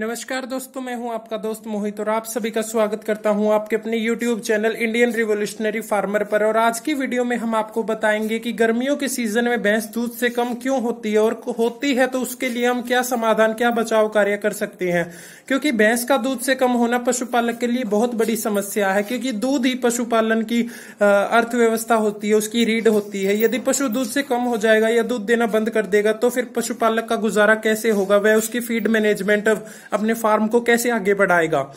नमस्कार दोस्तों मैं हूं आपका दोस्त मोहित और आप सभी का स्वागत करता हूं आपके अपने YouTube channel Indian revolutionary farmer पर और आज की वीडियो में हम आपको बताएंगे कि गर्मियों के सीजन में भैंस दूध से कम क्यों होती है और होती है तो उसके लिए हम क्या समाधान क्या बचाव कार्य कर सकते हैं क्योंकि भैंस का दूध से कम होना पशुपालक के लिए बहुत बड़ी समस्या है क्योंकि दूध ही पशुपालन की अर्थव्यवस्था होती है उसकी रीढ़ होती है यदि पशु दूध से कम हो जाएगा या दूध देना बंद कर देगा तो फिर पशुपालक का गुजारा कैसे होगा वह उसकी फीड मैनेजमेंट अपने फार्म को कैसे आगे बढ़ाएगा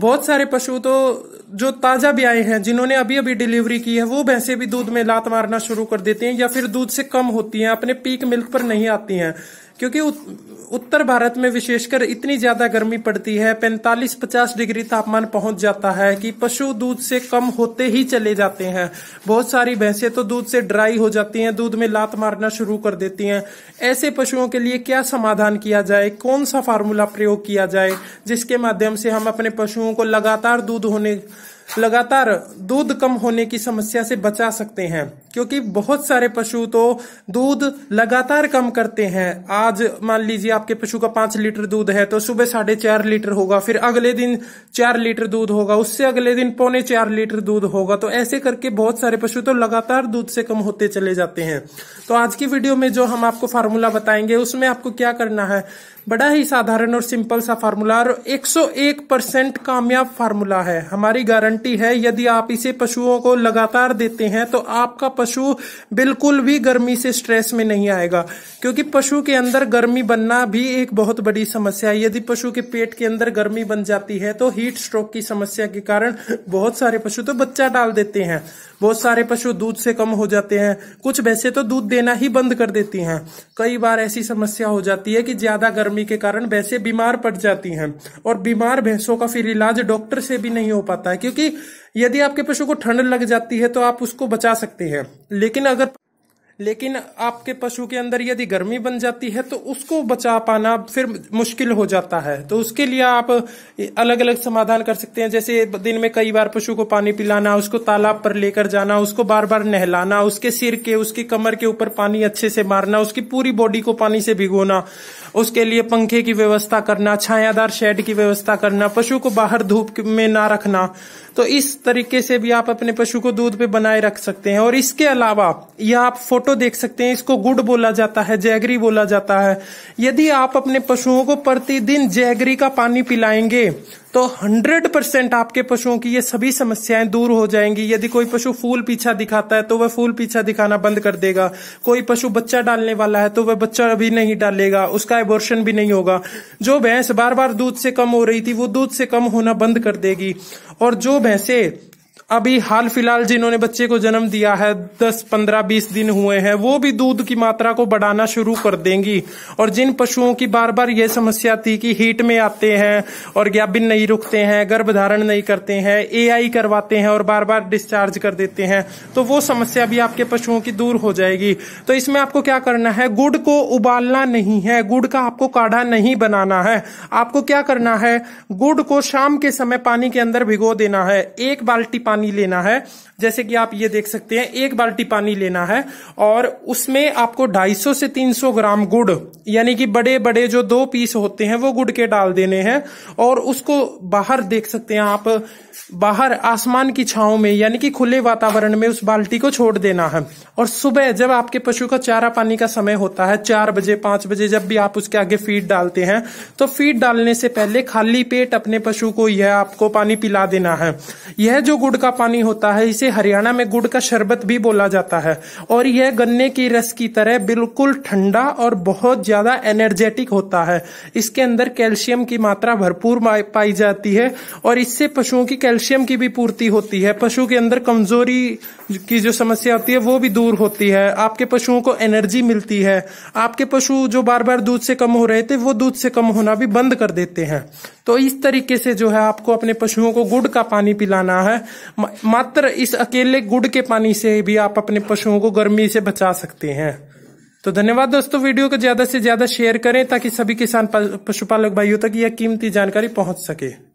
बहुत सारे पशु तो जो ताजा भी आए हैं जिन्होंने अभी अभी डिलीवरी की है वो भैंसे भी दूध में लात मारना शुरू कर देती हैं या फिर दूध से कम होती हैं अपने पीक मिल्क पर नहीं आती हैं क्योंकि उत्तर भारत में विशेषकर इतनी ज्यादा गर्मी पड़ती है 45-50 डिग्री तापमान पहुंच जाता है कि पशु दूध से कम होते ही चले जाते हैं बहुत सारी भैंसें तो दूध से ड्राई हो जाती हैं दूध में लात मारना शुरू कर देती हैं ऐसे पशुओं के लिए क्या समाधान किया जाए कौन सा फार्मूला प्रयोग किया जाए जिसके माध्यम से हम अपने पशुओं को लगातार दूध होने लगातार दूध कम होने की समस्या से बचा सकते हैं क्योंकि बहुत सारे पशु तो दूध लगातार कम करते हैं आज मान लीजिए आपके पशु का पांच लीटर दूध है तो सुबह साढ़े चार लीटर होगा फिर अगले दिन चार लीटर दूध होगा उससे अगले दिन पौने चार लीटर दूध होगा तो ऐसे करके बहुत सारे पशु तो लगातार दूध से कम होते चले जाते हैं तो आज की वीडियो में जो हम आपको फार्मूला बताएंगे उसमें आपको क्या करना है बड़ा ही साधारण और सिंपल सा फार्मूला और 101 परसेंट कामयाब फार्मूला है हमारी गारंटी है यदि आप इसे पशुओं को लगातार देते हैं तो आपका पशु बिल्कुल भी गर्मी से स्ट्रेस में नहीं आएगा क्योंकि पशु के अंदर गर्मी बनना भी एक बहुत बड़ी समस्या है यदि पशु के पेट के अंदर गर्मी बन जाती है तो हीट स्ट्रोक की समस्या के कारण बहुत सारे पशु तो बच्चा डाल देते हैं बहुत सारे पशु दूध से कम हो जाते हैं कुछ वैसे तो दूध देना ही बंद कर देती हैं कई बार ऐसी समस्या हो जाती है कि ज्यादा गर्मी गर्मी के कारण भैंसे बीमार पड़ जाती हैं और बीमार भैंसों का फिर इलाज डॉक्टर से भी नहीं हो पाता है क्योंकि यदि आपके पशु को ठंड लग जाती है तो आप उसको बचा सकते हैं लेकिन अगर लेकिन आपके पशु के अंदर यदि गर्मी बन जाती है तो उसको बचा पाना फिर मुश्किल हो जाता है तो उसके लिए आप अलग अलग समाधान कर सकते हैं जैसे दिन में कई बार पशु को पानी पिलाना उसको तालाब पर लेकर जाना उसको बार बार नहलाना उसके सिर के उसकी कमर के ऊपर पानी अच्छे से मारना उसकी पूरी बॉडी को पानी से भिगोना उसके लिए पंखे की व्यवस्था करना छायादार शेड की व्यवस्था करना पशु को बाहर धूप में ना रखना तो इस तरीके से भी आप अपने पशु को दूध पे बनाए रख सकते हैं और इसके अलावा यह आप फोटो फोटो देख सकते हैं इसको गुड बोला जाता है जैगरी बोला जाता है यदि आप अपने पशुओं को प्रतिदिन जैगरी का पानी पिलाएंगे तो 100 परसेंट आपके पशुओं की ये सभी समस्याएं दूर हो जाएंगी यदि कोई पशु फूल पीछा दिखाता है तो वह फूल पीछा दिखाना बंद कर देगा कोई पशु बच्चा डालने वाला है तो वह बच्चा भी नहीं डालेगा उसका एबोर्शन भी नहीं होगा जो भैंस बार बार दूध से कम हो रही थी वो दूध से कम होना बंद कर देगी और जो भैंसे अभी हाल फिलहाल जिन्होंने बच्चे को जन्म दिया है दस पंद्रह बीस दिन हुए हैं वो भी दूध की मात्रा को बढ़ाना शुरू कर देंगी और जिन पशुओं की बार बार ये समस्या थी कि हीट में आते हैं और ज्ञाबिन नहीं रुकते हैं गर्भधारण नहीं करते हैं एआई करवाते हैं और बार बार डिस्चार्ज कर देते हैं तो वो समस्या भी आपके पशुओं की दूर हो जाएगी तो इसमें आपको क्या करना है गुड़ को उबालना नहीं है गुड़ का आपको काढ़ा नहीं बनाना है आपको क्या करना है गुड़ को शाम के समय पानी के अंदर भिगो देना है एक बाल्टी पानी पानी लेना है जैसे कि आप ये देख सकते हैं एक बाल्टी पानी लेना है और उसमें आपको 250 से 300 ग्राम गुड़ यानी कि बड़े बड़े जो दो पीस होते हैं वो गुड़ के डाल देने हैं और उसको बाहर देख सकते हैं आप बाहर आसमान की छाओ में यानी कि खुले वातावरण में उस बाल्टी को छोड़ देना है और सुबह जब आपके पशु का चारा पानी का समय होता है चार बजे पांच बजे जब भी आप उसके आगे फीड डालते हैं तो फीड डालने से पहले खाली पेट अपने पशु को यह आपको पानी पिला देना है यह जो गुड़ का पानी होता है इसे हरियाणा में गुड़ का शरबत भी बोला जाता है और यह गन्ने की रस की तरह बिल्कुल ठंडा और बहुत ज्यादा एनर्जेटिक होता है इसके अंदर कैल्शियम की मात्रा भरपूर पाई जाती है और इससे पशुओं की कैल्शियम की भी पूर्ति होती है पशु के अंदर कमजोरी की जो समस्या होती है वो भी दूर होती है आपके पशुओं को एनर्जी मिलती है आपके पशु जो बार बार दूध से कम हो रहे थे वो दूध से कम होना भी बंद कर देते हैं तो इस तरीके से जो है आपको अपने पशुओं को गुड़ का पानी पिलाना है मात्र इस अकेले गुड़ के पानी से भी आप अपने पशुओं को गर्मी से बचा सकते हैं तो धन्यवाद दोस्तों वीडियो को ज्यादा से ज्यादा शेयर करें ताकि सभी किसान पशुपालक भाइयों तक यह कीमती जानकारी पहुंच सके